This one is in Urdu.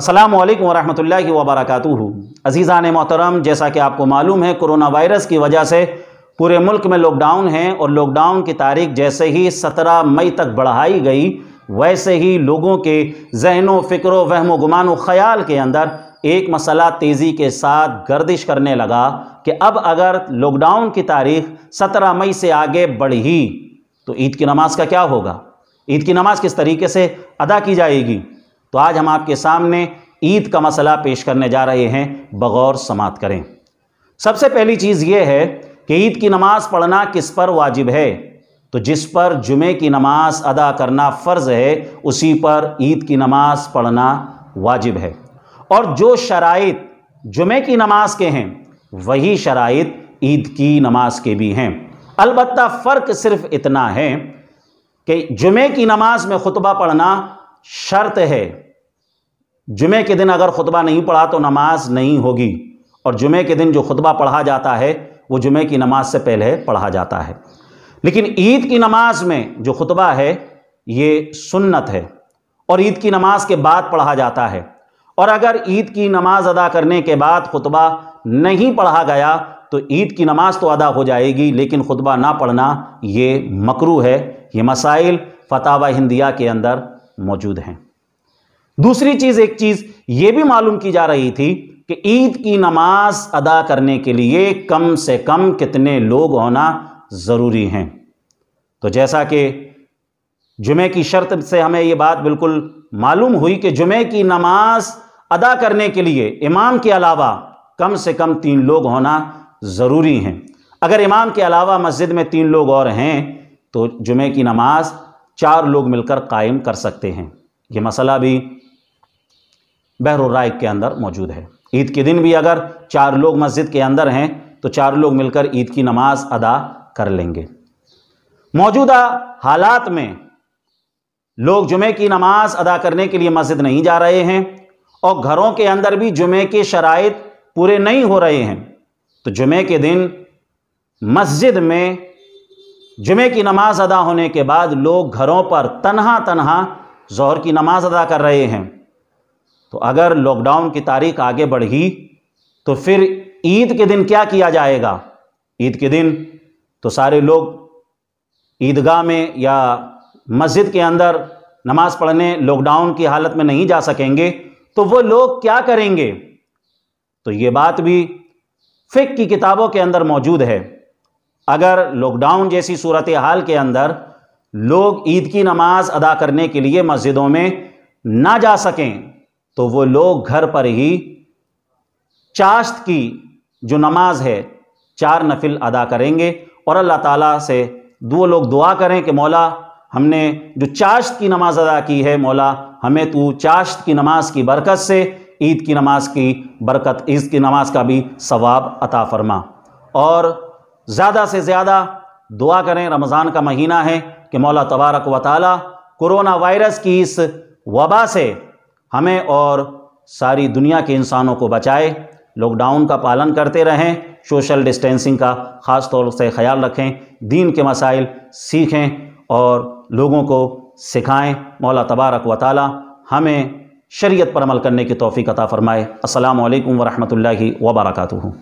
السلام علیکم ورحمۃ اللہ وبرکاتہ عزیزان محترم جیسا کہ آپ کو معلوم ہے کرونا وائرس کی وجہ سے پورے ملک میں لاک ڈاؤن ہیں اور لاک ڈاؤن کی تاریخ جیسے ہی سترہ مئی تک بڑھائی گئی ویسے ہی لوگوں کے ذہن و فکر و وہم و گمان و خیال کے اندر ایک مسئلہ تیزی کے ساتھ گردش کرنے لگا کہ اب اگر لاک ڈاؤن کی تاریخ سترہ مئی سے آگے بڑھی تو عید کی نماز کا کیا ہوگا عید کی نماز کس طریقے سے ادا کی جائے گی تو آج ہم آپ کے سامنے عید کا مسئلہ پیش کرنے جا رہے ہیں بغور سماعت کریں سب سے پہلی چیز یہ ہے کہ عید کی نماز پڑھنا کس پر واجب ہے تو جس پر جمعے کی نماز ادا کرنا فرض ہے اسی پر عید کی نماز پڑھنا واجب ہے اور جو شرائط جمعہ کی نماز کے ہیں وہی شرائط عید کی نماز کے بھی ہیں البتہ فرق صرف اتنا ہے کہ جمعے کی نماز میں خطبہ پڑھنا شرط ہے جمعے کے دن اگر خطبہ نہیں پڑھا تو نماز نہیں ہوگی اور جمعے کے دن جو خطبہ پڑھا جاتا ہے وہ جمعے کی نماز سے پہلے پڑھا جاتا ہے لیکن عید کی نماز میں جو خطبہ ہے یہ سنت ہے اور عید کی نماز کے بعد پڑھا جاتا ہے اور اگر عید کی نماز ادا کرنے کے بعد خطبہ نہیں پڑھا گیا تو عید کی نماز تو ادا ہو جائے گی لیکن خطبہ نہ پڑھنا یہ مکرو ہے یہ مسائل فتح ہندیہ کے اندر موجود ہیں دوسری چیز ایک چیز یہ بھی معلوم کی جا رہی تھی کہ عید کی نماز ادا کرنے کے لیے کم سے کم کتنے لوگ ہونا ضروری ہیں تو جیسا کہ جمعے کی شرط سے ہمیں یہ بات بالکل معلوم ہوئی کہ جمعے کی نماز ادا کرنے کے لیے امام کے علاوہ کم سے کم تین لوگ ہونا ضروری ہیں اگر امام کے علاوہ مسجد میں تین لوگ اور ہیں تو جمعے کی نماز چار لوگ مل کر قائم کر سکتے ہیں یہ مسئلہ بھی بحر الرائق کے اندر موجود ہے عید کے دن بھی اگر چار لوگ مسجد کے اندر ہیں تو چار لوگ مل کر عید کی نماز ادا کر لیں گے موجودہ حالات میں لوگ جمعہ کی نماز ادا کرنے کے لیے مسجد نہیں جا رہے ہیں اور گھروں کے اندر بھی جمعے کے شرائط پورے نہیں ہو رہے ہیں تو جمعہ کے دن مسجد میں جمعے کی نماز ادا ہونے کے بعد لوگ گھروں پر تنہا تنہا زہر کی نماز ادا کر رہے ہیں تو اگر لاک ڈاؤن کی تاریخ آگے بڑھی تو پھر عید کے دن کیا کیا جائے گا عید کے دن تو سارے لوگ عیدگاہ میں یا مسجد کے اندر نماز پڑھنے لاک ڈاؤن کی حالت میں نہیں جا سکیں گے تو وہ لوگ کیا کریں گے تو یہ بات بھی فک کی کتابوں کے اندر موجود ہے اگر لاک ڈاؤن جیسی صورتحال کے اندر لوگ عید کی نماز ادا کرنے کے لیے مسجدوں میں نہ جا سکیں تو وہ لوگ گھر پر ہی چاشت کی جو نماز ہے چار نفل ادا کریں گے اور اللہ تعالیٰ سے دو لوگ دعا کریں کہ مولا ہم نے جو چاشت کی نماز ادا کی ہے مولا ہمیں تو چاشت کی نماز کی برکت سے عید کی نماز کی برکت عید کی نماز کا بھی ثواب عطا فرما اور زیادہ سے زیادہ دعا کریں رمضان کا مہینہ ہے کہ مولا تبارک و تعالی کرونا وائرس کی اس وبا سے ہمیں اور ساری دنیا کے انسانوں کو بچائے لاک ڈاؤن کا پالن کرتے رہیں شوشل ڈسٹینسنگ کا خاص طور سے خیال رکھیں دین کے مسائل سیکھیں اور لوگوں کو سکھائیں مولا تبارک و تعالی ہمیں شریعت پر عمل کرنے کی توفیق عطا فرمائے السلام علیکم ورحمۃ اللہ وبرکاتہ